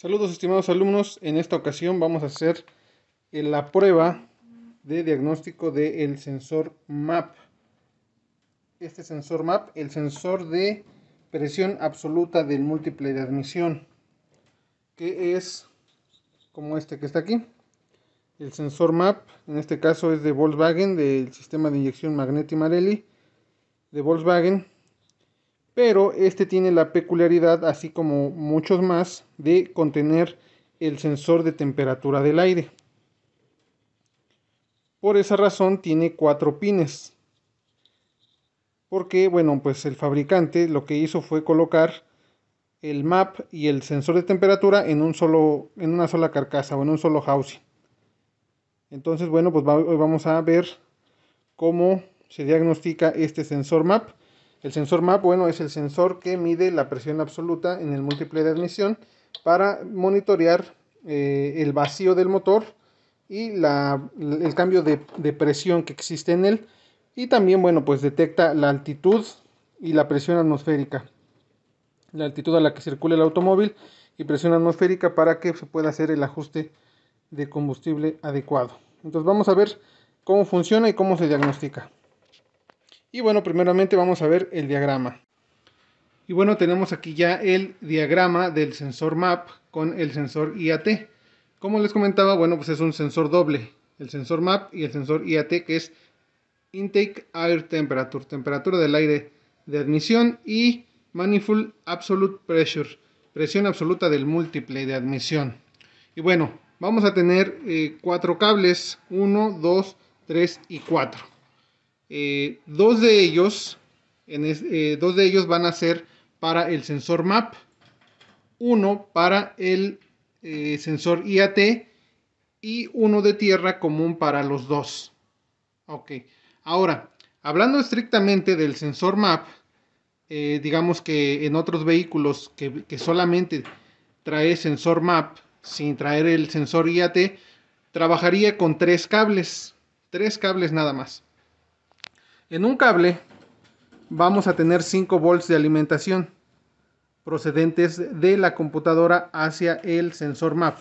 Saludos estimados alumnos, en esta ocasión vamos a hacer eh, la prueba de diagnóstico del sensor MAP. Este sensor MAP, el sensor de presión absoluta del múltiple de admisión, que es como este que está aquí. El sensor MAP, en este caso es de Volkswagen, del sistema de inyección Magneti Marelli de Volkswagen, pero este tiene la peculiaridad, así como muchos más, de contener el sensor de temperatura del aire. Por esa razón tiene cuatro pines. Porque, bueno, pues el fabricante lo que hizo fue colocar el map y el sensor de temperatura en, un solo, en una sola carcasa o en un solo housing. Entonces, bueno, pues hoy vamos a ver cómo se diagnostica este sensor map el sensor MAP, bueno, es el sensor que mide la presión absoluta en el múltiple de admisión para monitorear eh, el vacío del motor y el cambio de, de, presión que existe en él. Y también, bueno, pues detecta la altitud y la presión atmosférica. La altitud a la que circula el automóvil y presión atmosférica para que se pueda hacer el ajuste de combustible adecuado. Entonces vamos a ver cómo funciona y cómo se diagnostica. Y bueno, primeramente vamos a ver el diagrama. Y bueno, tenemos aquí ya el diagrama del sensor MAP con el sensor IAT. Como les comentaba, bueno, pues es un sensor doble. El sensor MAP y el sensor IAT que es Intake Air Temperature, temperatura del aire de admisión y Manifold Absolute Pressure, presión absoluta del múltiple de admisión. Y bueno, vamos a tener eh, cuatro cables, 1, 2, 3 y 4. Eh, dos de ellos, eh, dos de ellos van a ser para el sensor MAP, uno para el eh, sensor IAT y uno de tierra común para los dos. Ok, ahora, hablando estrictamente del sensor MAP, digamos que en otros vehículos que, que solamente trae sensor MAP sin traer el sensor IAT, trabajaría con tres cables, tres cables nada más. En un cable vamos a tener 5 volts de alimentación procedentes de la computadora hacia el sensor MAP.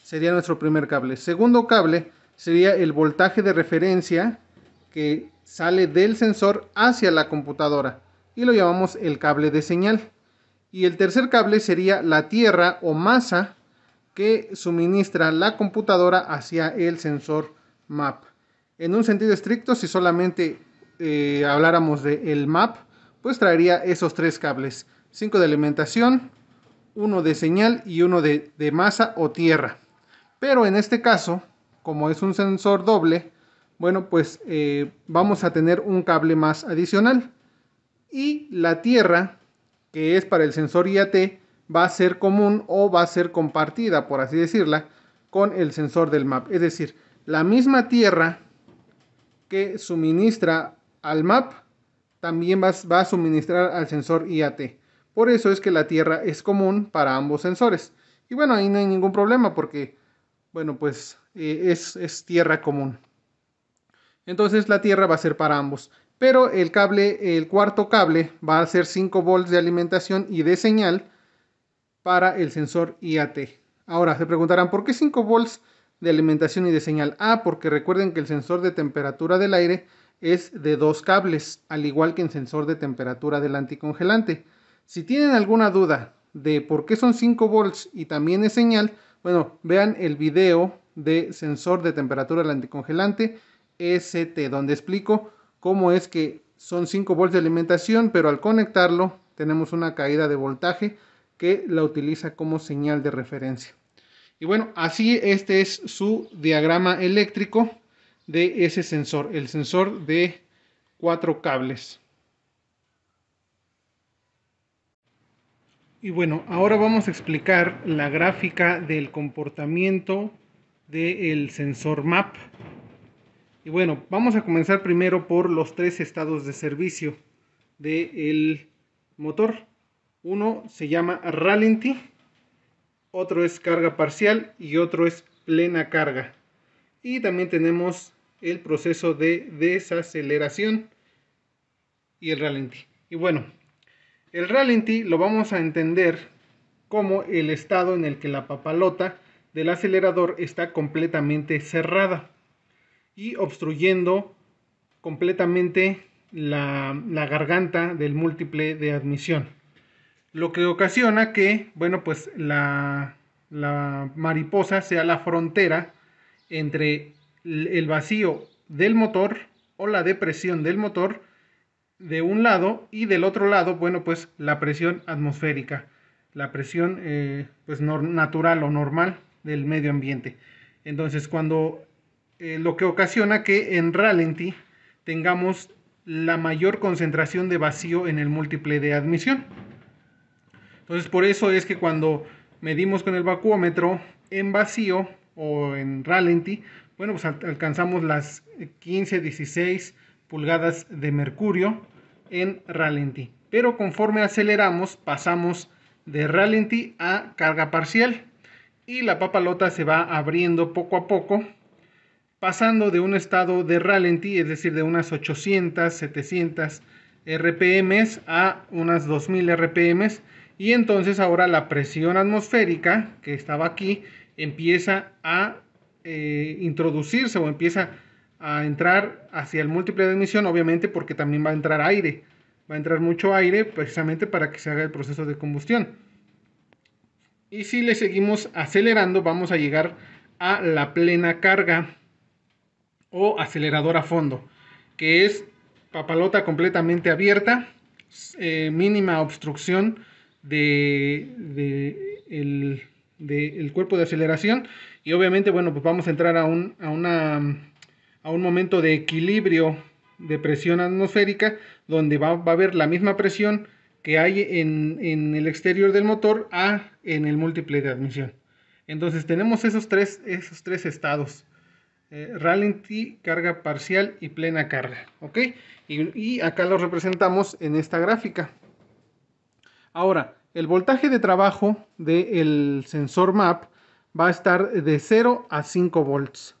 Sería nuestro primer cable. Segundo cable sería el voltaje de referencia que sale del sensor hacia la computadora y lo llamamos el cable de señal. Y el tercer cable sería la tierra o masa que suministra la computadora hacia el sensor MAP. En un sentido estricto, si solamente eh, habláramos del el map, pues traería esos tres cables. 5 de alimentación, uno de señal y uno de, masa o tierra. Pero en este caso, como es un sensor doble, bueno, pues eh, vamos a tener un cable más adicional. Y la tierra, que es para el sensor IAT, va a ser común o va a ser compartida, por así decirla, con el sensor del MAP. Es decir, la misma tierra que suministra al map, también va, a suministrar al sensor IAT. Por eso es que la tierra es común para ambos sensores. Y bueno, ahí no hay ningún problema porque, bueno, pues eh, es, es, tierra común. Entonces la tierra va a ser para ambos. Pero el cable, el cuarto cable, va a ser 5 volts de alimentación y de señal para el sensor IAT. Ahora se preguntarán, ¿por qué 5 volts de alimentación y de señal? Ah, porque recuerden que el sensor de temperatura del aire es de dos cables, al igual que el sensor de temperatura del anticongelante. Si tienen alguna duda de por qué son 5 volts y también es señal, bueno, vean el video de sensor de temperatura del anticongelante ST, donde explico cómo es que son 5 volts de alimentación, pero al conectarlo tenemos una caída de voltaje que la utiliza como señal de referencia. Y bueno, así este es su diagrama eléctrico de ese sensor, el sensor de cuatro cables. Y bueno, ahora vamos a explicar la gráfica del comportamiento del sensor MAP. Y bueno, vamos a comenzar primero por los tres estados de servicio del motor. Uno se llama ralenti, otro es carga parcial y otro es plena carga. Y también tenemos el proceso de desaceleración y el ralentí. Y bueno, el ralentí lo vamos a entender como el estado en el que la papalota del acelerador está completamente cerrada y obstruyendo completamente la, garganta del múltiple de admisión. Lo que ocasiona que, bueno, pues la, la mariposa sea la frontera entre el vacío del motor o la depresión del motor de un lado y del otro lado, bueno, pues la presión atmosférica, la presión eh, pues natural o normal del medio ambiente. Entonces, cuando eh, lo que ocasiona que en ralenti tengamos la mayor concentración de vacío en el múltiple de admisión. Entonces, por eso es que cuando medimos con el vacuómetro en vacío o en ralenti, bueno, pues alcanzamos las 15, eh, 16 pulgadas de mercurio en ralentí. Pero conforme aceleramos, pasamos de ralentí a carga parcial y la papalota se va abriendo poco a poco, pasando de un estado de ralentí, es decir, de unas 800, 700 RPMs a unas 2000 RPMs y entonces ahora la presión atmosférica que estaba aquí empieza a eh, introducirse o empieza a entrar hacia el múltiple de admisión, obviamente porque también va a entrar aire, va a entrar mucho aire precisamente para que se haga el proceso de combustión. Y si le seguimos acelerando, vamos a llegar a la plena carga o acelerador a fondo, que es papalota completamente abierta, eh, mínima obstrucción de, de el, del cuerpo de aceleración. Y obviamente, bueno, pues vamos a entrar a un, a una, a un momento de equilibrio de presión atmosférica, donde va, a haber la misma presión que hay en, en, el exterior del motor a en el múltiple de admisión. Entonces tenemos esos tres, esos tres estados. Eh, ralentí, carga parcial y plena carga. ¿Ok? Y, y acá lo representamos en esta gráfica. Ahora, el voltaje de trabajo del sensor MAP va a estar de 0 a 5 volts.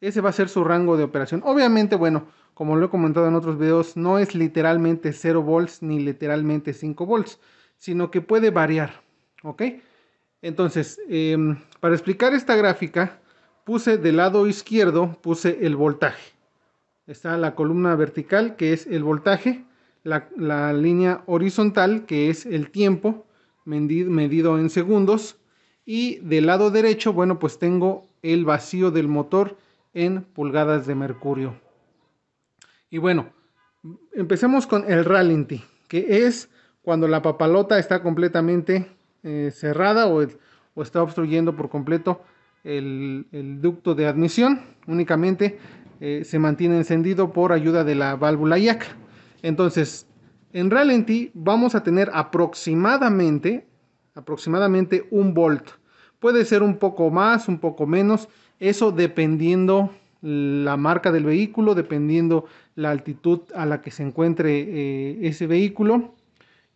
Ese va a ser su rango de operación. Obviamente, bueno, como lo he comentado en otros videos, no es literalmente 0 volts ni literalmente 5 volts, sino que puede variar. ¿Ok? Entonces, em, para explicar esta gráfica, puse del lado izquierdo, puse el voltaje. Está la columna vertical que es el voltaje la, línea horizontal, que es el tiempo medido, en segundos, y del lado derecho, bueno, pues tengo el vacío del motor en pulgadas de mercurio. Y bueno, empecemos con el ralenti, que es cuando la papalota está completamente eh, cerrada o, está obstruyendo por completo el, ducto de admisión. Únicamente eh, se mantiene encendido por ayuda de la válvula IAC. Entonces, en ralentí vamos a tener aproximadamente, aproximadamente un volt. Puede ser un poco más, un poco menos, eso dependiendo la marca del vehículo, dependiendo la altitud a la que se encuentre eh, ese vehículo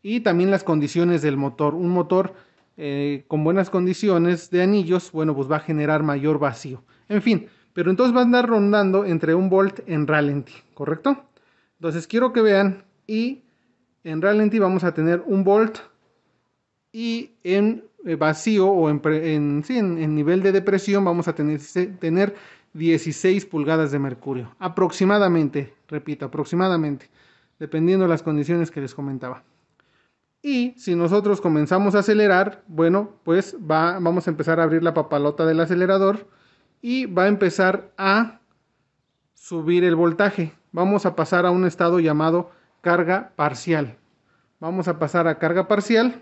y también las condiciones del motor. Un motor eh, con buenas condiciones de anillos, bueno, pues va a generar mayor vacío. En fin, pero entonces va a andar rondando entre un volt en Ralenti, ¿correcto? Entonces quiero que vean y en ralentí vamos a tener un volt y en eh, vacío o en, nivel de depresión vamos a tener, tener 16 pulgadas de mercurio. Aproximadamente, repito, aproximadamente, dependiendo de las condiciones que les comentaba. Y si nosotros comenzamos a acelerar, bueno, pues vamos a empezar a abrir la papalota del acelerador y va a empezar a subir el voltaje vamos a pasar a un estado llamado carga parcial. Vamos a pasar a carga parcial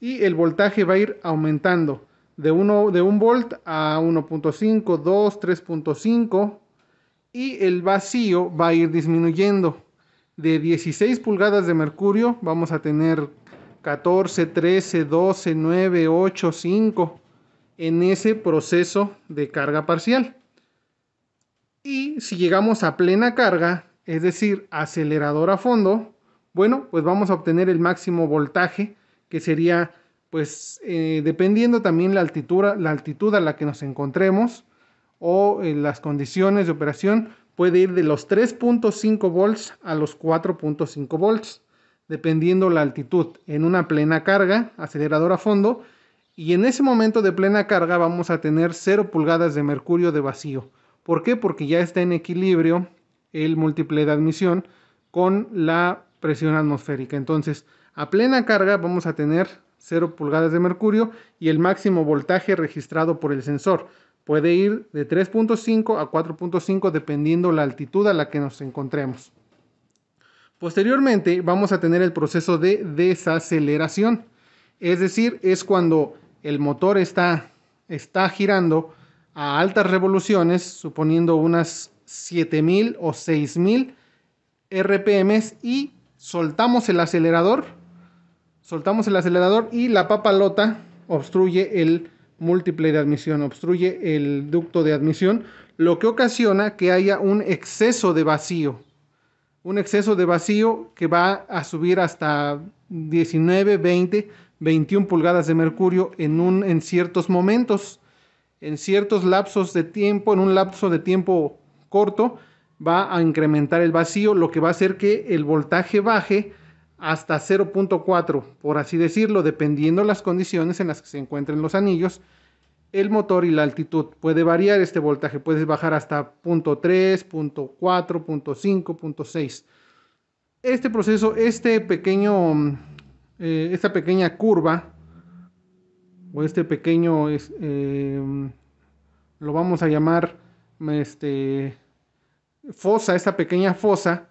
y el voltaje va a ir aumentando de, 1, de volt a 1.5, 2, 3.5 y el vacío va a ir disminuyendo. De 16 pulgadas de mercurio vamos a tener 14, 13, 12, 9, 8, 5 en ese proceso de carga parcial. Y si llegamos a plena carga, es decir, acelerador a fondo, bueno, pues vamos a obtener el máximo voltaje, que sería, pues, eh, dependiendo también la altitud, la altitud a la que nos encontremos o eh, las condiciones de operación, puede ir de los 3.5 volts a los 4.5 volts, dependiendo la altitud, en una plena carga, acelerador a fondo, y en ese momento de plena carga vamos a tener 0 pulgadas de mercurio de vacío. ¿Por qué? Porque ya está en equilibrio el múltiple de admisión con la presión atmosférica. Entonces, a plena carga vamos a tener 0 pulgadas de mercurio y el máximo voltaje registrado por el sensor. Puede ir de 3.5 a 4.5 dependiendo la altitud a la que nos encontremos. Posteriormente vamos a tener el proceso de desaceleración. Es decir, es cuando el motor está, está girando a altas revoluciones, suponiendo unas 7000 o 6000 RPMs y soltamos el acelerador, soltamos el acelerador y la papalota obstruye el múltiple de admisión, obstruye el ducto de admisión, lo que ocasiona que haya un exceso de vacío, un exceso de vacío que va a subir hasta 19, 20, 21 pulgadas de mercurio en, un, en ciertos momentos en ciertos lapsos de tiempo, en un lapso de tiempo corto, va a incrementar el vacío, lo que va a hacer que el voltaje baje hasta 0.4, por así decirlo, dependiendo las condiciones en las que se encuentren los anillos, el motor y la altitud. Puede variar este voltaje, puede bajar hasta 0.3, 0.4, 0.5, 0.6. Este proceso, este pequeño, eh, esta pequeña curva o este pequeño, es, eh, lo vamos a llamar, este, fosa, esta pequeña fosa,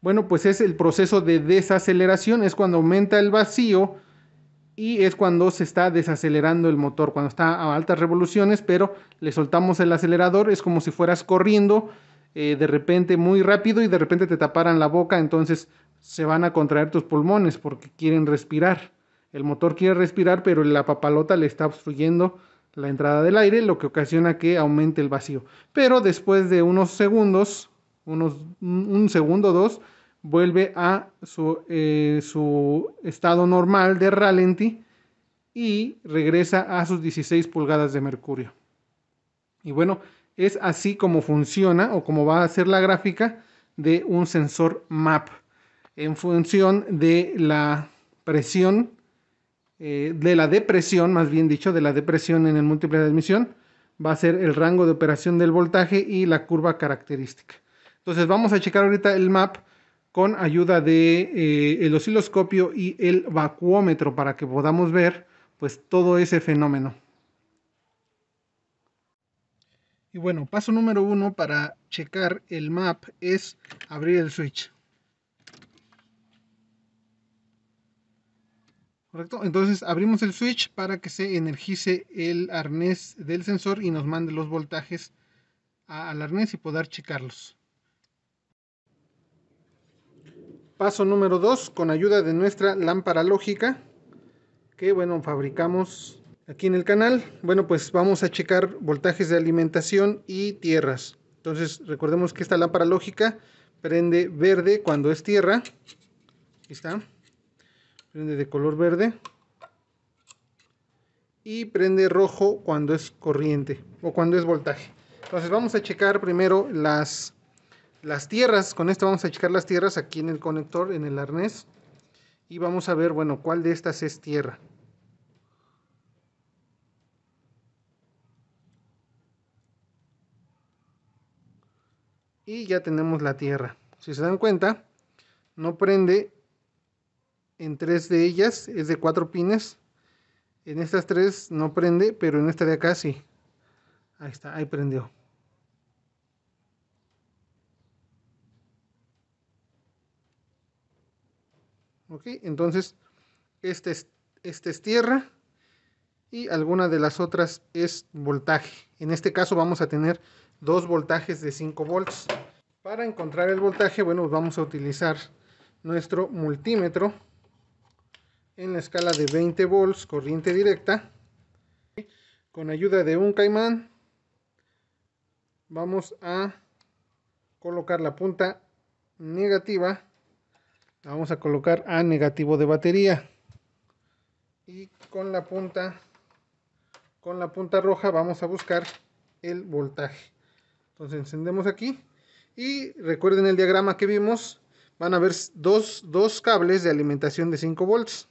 bueno, pues es el proceso de desaceleración, es cuando aumenta el vacío y es cuando se está desacelerando el motor, cuando está a altas revoluciones, pero le soltamos el acelerador, es como si fueras corriendo eh, de repente muy rápido y de repente te taparan la boca, entonces se van a contraer tus pulmones porque quieren respirar. El motor quiere respirar, pero la papalota le está obstruyendo la entrada del aire, lo que ocasiona que aumente el vacío. Pero después de unos segundos, unos, mm, un segundo o dos, vuelve a eh, su, estado normal de ralentí y regresa a sus 16 pulgadas de mercurio. Y bueno, es así como funciona o como va a ser la gráfica de un sensor MAP en función de la presión eh, de la depresión, más bien dicho, de la depresión en el múltiple de admisión, va a ser el rango de operación del voltaje y la curva característica. Entonces vamos a checar ahorita el MAP con ayuda de eh, osciloscopio y el vacuómetro para que podamos ver pues todo ese fenómeno. Y bueno, paso número uno para checar el MAP es abrir el switch. entonces abrimos el switch para que se energice el arnés del sensor y nos mande los voltajes al arnés y poder checarlos. Paso número 2, con ayuda de nuestra lámpara lógica, que bueno, fabricamos aquí en el canal. Bueno, pues vamos a checar voltajes de alimentación y tierras. Entonces recordemos que esta lámpara lógica prende verde cuando es tierra. está prende de color verde y prende rojo cuando es corriente o cuando es voltaje. Entonces vamos a checar primero las, las tierras, con esto vamos a checar las tierras aquí en el conector, en el arnés y vamos a ver, bueno, cuál de estas es tierra. Y ya tenemos la tierra. Si se dan cuenta, no prende en tres de ellas es de cuatro pines. En estas tres no prende, pero en esta de acá sí. Ahí está, ahí prendió. Ok, entonces esta es, este es tierra y alguna de las otras es voltaje. En este caso vamos a tener dos voltajes de 5 volts. Para encontrar el voltaje, bueno, vamos a utilizar nuestro multímetro en la escala de 20 volts corriente directa con ayuda de un caimán vamos a colocar la punta negativa la vamos a colocar a negativo de batería y con la punta con la punta roja vamos a buscar el voltaje entonces encendemos aquí y recuerden el diagrama que vimos van a ver dos cables de alimentación de 5 volts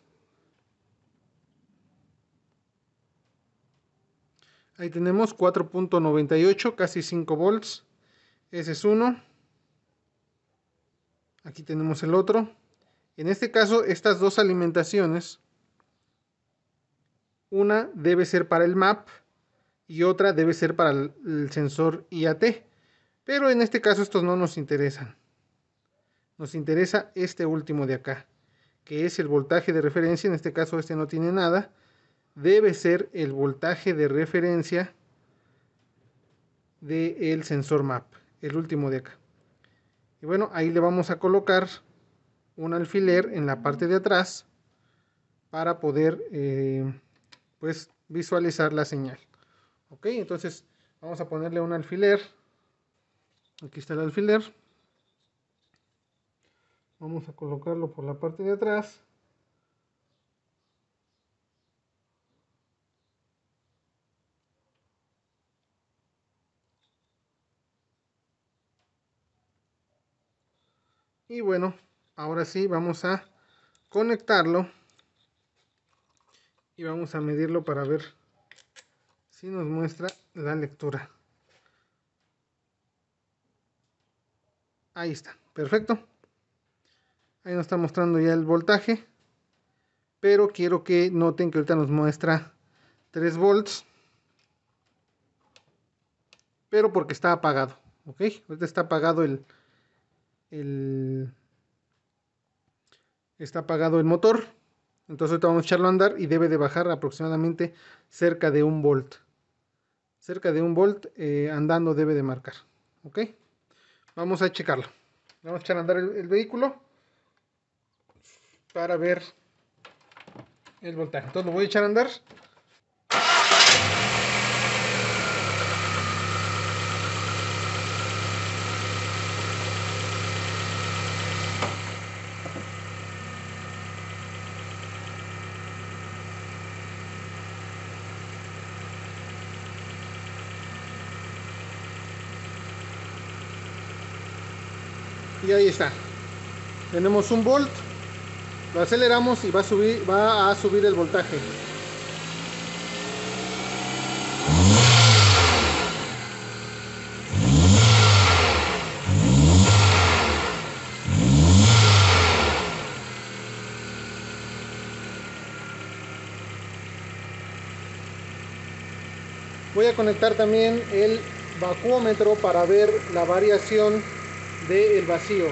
Ahí tenemos 4.98, casi 5 volts. Ese es uno. Aquí tenemos el otro. En este caso, estas dos alimentaciones, una debe ser para el MAP y otra debe ser para el sensor IAT. Pero en este caso estos no nos interesan. Nos interesa este último de acá, que es el voltaje de referencia. En este caso este no tiene nada debe ser el voltaje de referencia del el sensor map, el último de acá. Y bueno, ahí le vamos a colocar un alfiler en la parte de atrás para poder eh, pues visualizar la señal. Ok, entonces vamos a ponerle un alfiler. Aquí está el alfiler. Vamos a colocarlo por la parte de atrás. Y bueno, ahora sí vamos a conectarlo. Y vamos a medirlo para ver si nos muestra la lectura. Ahí está, perfecto. Ahí nos está mostrando ya el voltaje. Pero quiero que noten que ahorita nos muestra 3 volts. Pero porque está apagado. ¿Ok? Ahorita está apagado el, está apagado el motor. Entonces vamos a echarlo a andar y debe de bajar aproximadamente cerca de un volt. Cerca de un volt eh, andando debe de marcar. ¿Ok? Vamos a checarlo. Vamos a echar a andar el, el vehículo para ver el voltaje. Entonces lo voy a echar a andar y ahí está tenemos un volt lo aceleramos y va a subir va a subir el voltaje voy a conectar también el vacuómetro para ver la variación de El Vacío.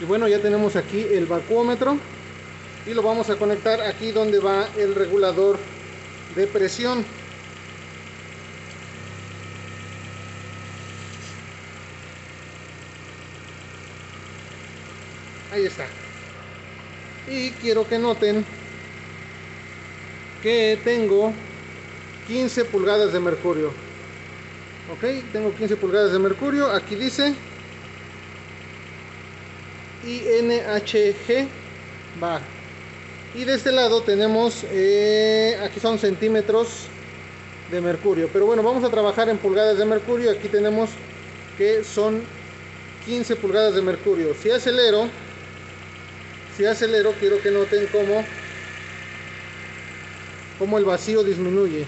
Y bueno, ya tenemos aquí el vacuómetro y lo vamos a conectar aquí donde va el regulador de presión. Ahí está. Y quiero que noten que tengo 15 pulgadas de mercurio ok tengo 15 pulgadas de mercurio aquí dice INHG va y de este lado tenemos eh, aquí son centímetros de mercurio pero bueno vamos a trabajar en pulgadas de mercurio aquí tenemos que son 15 pulgadas de mercurio si acelero si acelero quiero que noten cómo cómo el vacío disminuye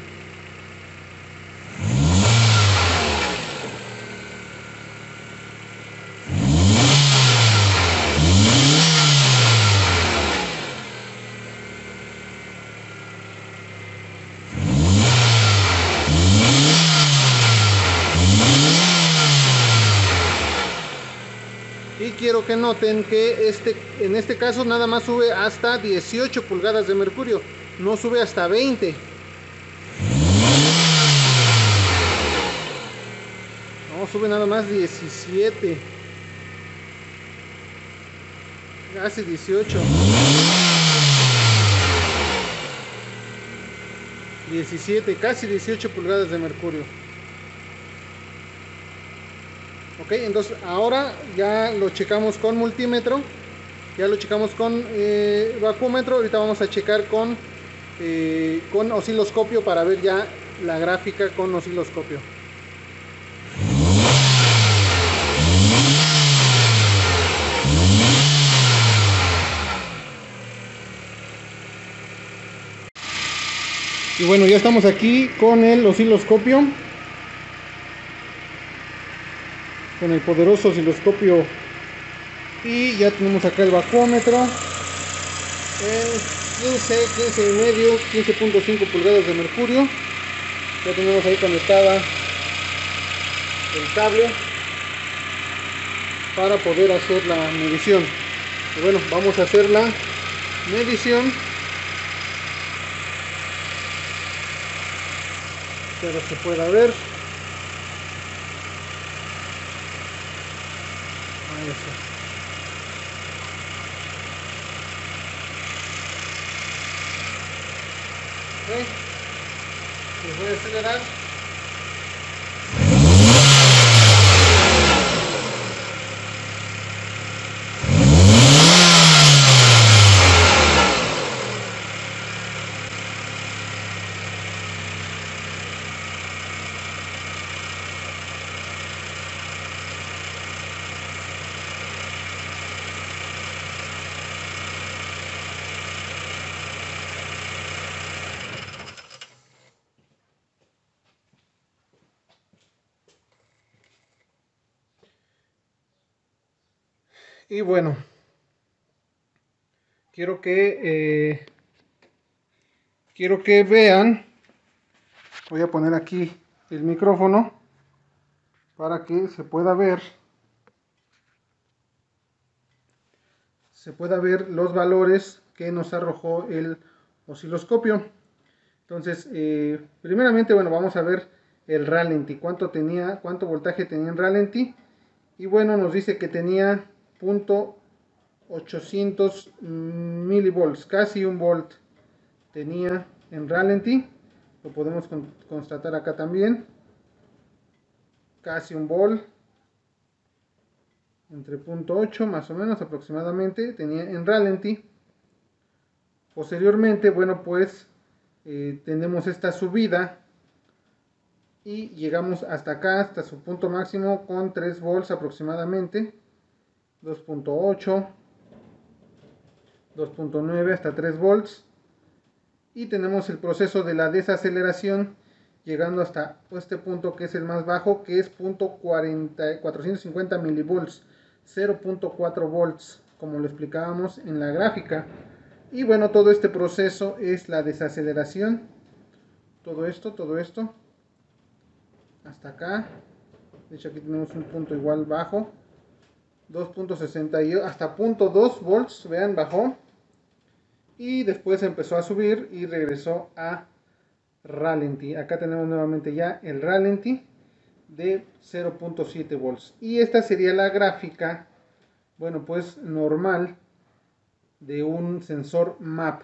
que noten que este, en este caso nada más sube hasta 18 pulgadas de mercurio, no sube hasta 20. No, sube nada más 17. Casi 18. 17, casi 18 pulgadas de mercurio ok entonces ahora ya lo checamos con multímetro ya lo checamos con eh, ahorita vamos a checar con eh, con osciloscopio para ver ya la gráfica con osciloscopio y bueno ya estamos aquí con el osciloscopio con el poderoso osciloscopio y ya tenemos acá el vacuómetro el 15 15 y medio 15.5 pulgadas de mercurio ya tenemos ahí conectada el cable para poder hacer la medición y bueno vamos a hacer la medición espero se pueda ver a n Y bueno, quiero que, eh, quiero que vean, voy a poner aquí el micrófono para que se pueda ver se pueda ver los valores que nos arrojó el osciloscopio entonces eh, primeramente bueno vamos a ver el ralenti cuánto tenía cuánto voltaje tenía en ralenti y bueno nos dice que tenía 800 milivolts, casi un volt tenía en ralenti, lo podemos constatar acá también, casi un volt, entre punto8 más o menos aproximadamente tenía en ralenti. Posteriormente, bueno pues eh, tenemos esta subida y llegamos hasta acá, hasta su punto máximo con 3 volts aproximadamente 2.8, 2.9 hasta 3 volts. Y tenemos el proceso de la desaceleración llegando hasta este punto que es el más bajo, que es 40, 450 milivolts, 0.4 volts, como lo explicábamos en la gráfica. Y bueno, todo este proceso es la desaceleración. Todo esto, todo esto. Hasta acá. De hecho, aquí tenemos un punto igual bajo. 2.68 hasta 0.2 volts, vean, bajó. Y después empezó a subir y regresó a ralenti. Acá tenemos nuevamente ya el ralenti de 0.7 volts. Y esta sería la gráfica, bueno, pues normal de un sensor MAP.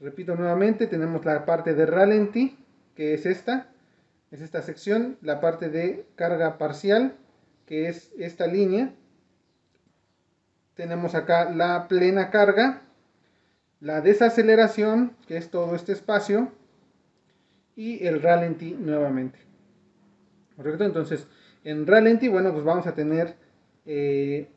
Repito nuevamente, tenemos la parte de Ralenti que es esta, es esta sección, la parte de carga parcial, que es esta línea, tenemos acá la plena carga, la desaceleración, que es todo este espacio, y el ralentí nuevamente. ¿Correcto? Entonces, en ralentí, bueno, pues vamos a tener, eh,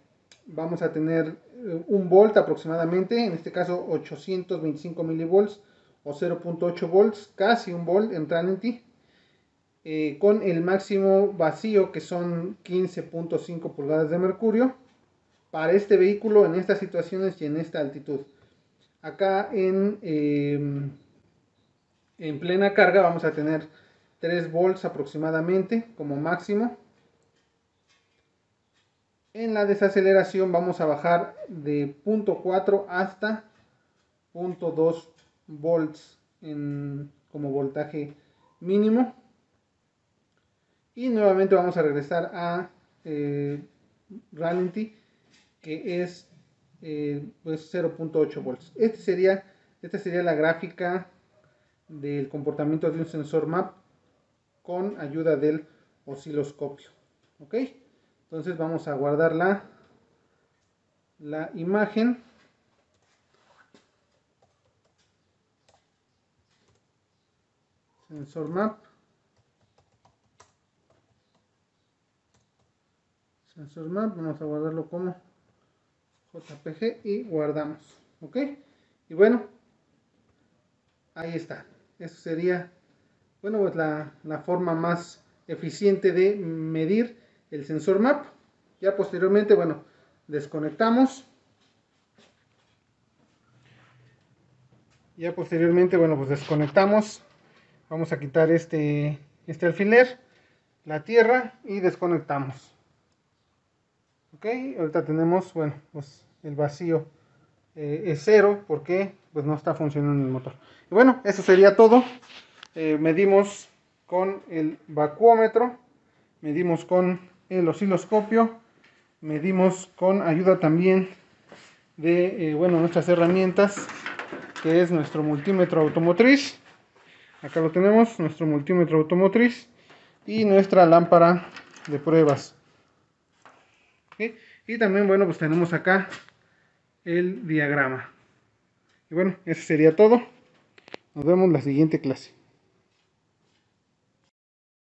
vamos a tener eh, un volt aproximadamente, en este caso 825 milivolts o 0.8 volts, casi un volt en ralentí, eh, con el máximo vacío que son 15.5 pulgadas de mercurio para este vehículo en estas situaciones y en esta altitud. Acá en, em, en plena carga vamos a tener 3 volts aproximadamente como máximo. En la desaceleración vamos a bajar de 0.4 hasta 0.2 volts como voltaje mínimo. Y nuevamente vamos a regresar a eh, que es eh, pues 0.8 volts. Este sería, esta sería la gráfica del comportamiento de un sensor map con ayuda del osciloscopio. ¿Ok? Entonces vamos a guardar la, la imagen. Sensor map. Sensor map, vamos a guardarlo como JPG y guardamos. ¿Ok? Y bueno, ahí está. Eso sería, bueno, pues la, la forma más eficiente de medir el sensor map. Ya posteriormente, bueno, desconectamos. Ya posteriormente, bueno, pues desconectamos. Vamos a quitar este, este alfiler, la tierra y desconectamos. Ok, ahorita tenemos, bueno, pues el vacío eh, es cero porque pues no está funcionando el motor. bueno, eso sería todo. Eh, medimos con el vacuómetro, medimos con el osciloscopio, medimos con ayuda también de, eh, bueno, nuestras herramientas, que es nuestro multímetro automotriz. Acá lo tenemos, nuestro multímetro automotriz y nuestra lámpara de pruebas. Y también, bueno, pues tenemos acá el diagrama. Y bueno, eso sería todo. Nos vemos en la siguiente clase.